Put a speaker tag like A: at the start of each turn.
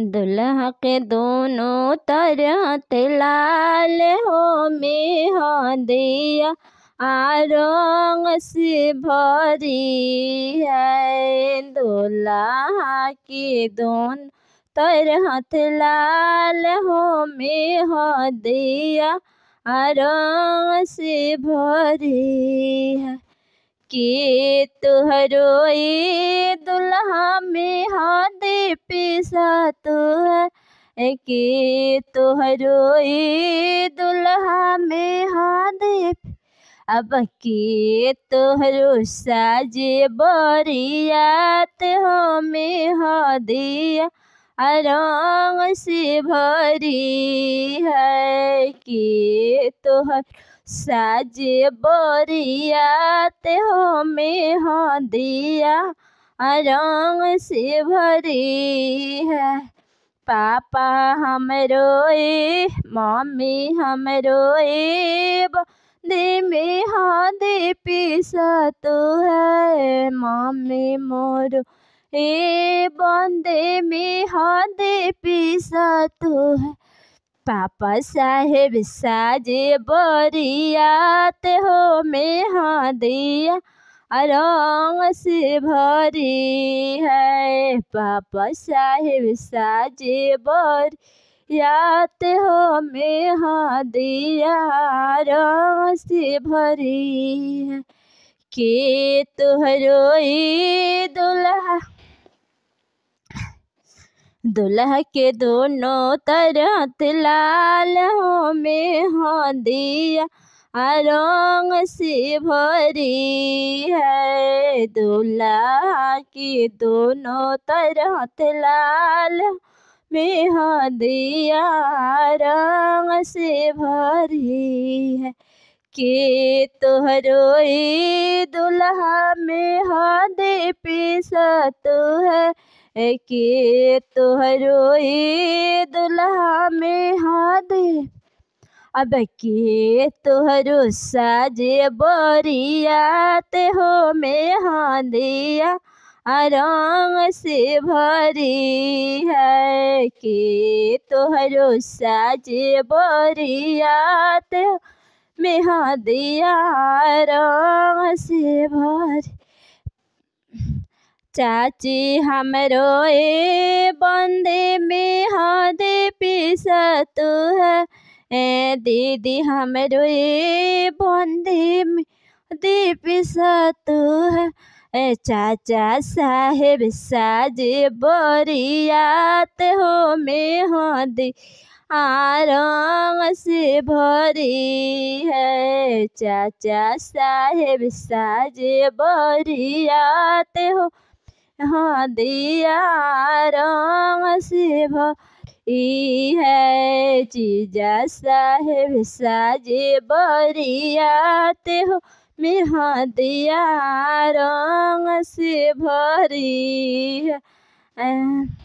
A: दुल्हा के दोनों तरह लाल हो मेहदिया आरोग से भरी है दुल्हा के दोन तरह लाल हो मेहदिया आरोग से भरी है के तुहरो ए दुल्हा में हाथ पिसा तो है के तुहरो ए दुल्हा में हाथ अब के तुहरो साजे बरियात में हादिया रंग से भरी है कि तोहर साजे बोरियात हो में हो दिया रंग से भरी है पापा हम रोए मम्मी हम रोए दे में हाँ पीसा तो है मम्मी मोर ए बंदे में हाँ पीसा तो है पापा साहेब साजे बरियात हो में हाँ दिया रंग से भरी है पापा साहेब साजे बरियात हो में हाँ दिया रंग से भरी है के तुहरोई दुल्हा दुल्ह के दोनों तरफ लाल हो में हो दिया आरोंग सी भरी है दुल्हा की दोनों तरह लाल में हो दिया रंग से भरी है के तोहरोई दुल्हा में हो पिस तो है के तोहरो दुल्हा में हाथ अब के तोहरो साजे बरियात हो में हादिया आराम से भरी है के तोहरो साजे बरियात में हादिया आराम से भरी चाची हम ए बंदे में हदे तू है ए दीदी हम ए बंदे में हदे तू है ए चाचा साहेब साजे बरियात हो में हदे आरंग से भरी है चाचा साहेब साजे बरियात हो यहाँ दिया रंग से भरी है चीजा साहेब साजे बरियाते हो मेरा दिया रंग से भरी है